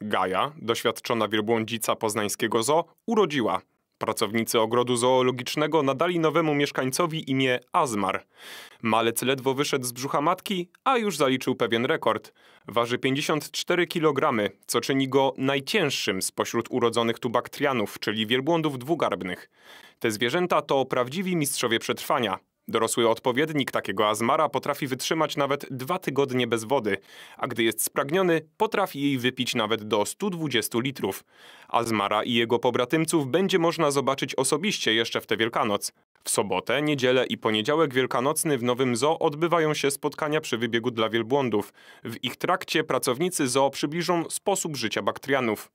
Gaja, doświadczona wielbłądzica poznańskiego zoo, urodziła. Pracownicy ogrodu zoologicznego nadali nowemu mieszkańcowi imię Azmar. Malec ledwo wyszedł z brzucha matki, a już zaliczył pewien rekord. Waży 54 kg, co czyni go najcięższym spośród urodzonych tu baktrianów, czyli wielbłądów dwugarbnych. Te zwierzęta to prawdziwi mistrzowie przetrwania. Dorosły odpowiednik takiego azmara potrafi wytrzymać nawet dwa tygodnie bez wody, a gdy jest spragniony, potrafi jej wypić nawet do 120 litrów. Azmara i jego pobratymców będzie można zobaczyć osobiście jeszcze w tę Wielkanoc. W sobotę, niedzielę i poniedziałek wielkanocny w Nowym Zoo odbywają się spotkania przy wybiegu dla wielbłądów. W ich trakcie pracownicy zoo przybliżą sposób życia baktrianów.